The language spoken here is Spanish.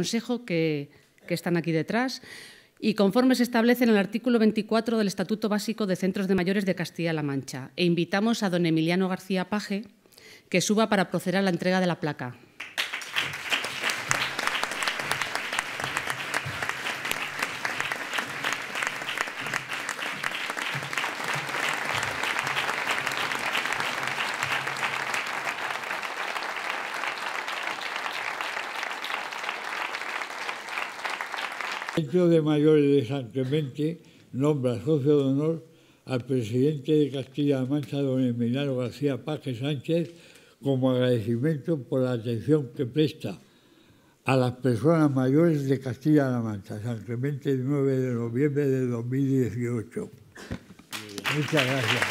Consejo que, están aquí detrás y conforme se establece en el artículo 24 del Estatuto Básico de Centros de Mayores de Castilla-La Mancha. E invitamos a don Emiliano García Paje que suba para proceder a la entrega de la placa. Centro de Mayores de San Clemente nombra socio de honor al presidente de Castilla-La Mancha, don Emiliano García Paje Sánchez, como agradecimiento por la atención que presta a las personas mayores de Castilla-La Mancha, San Clemente, el 9 de noviembre de 2018. Muchas gracias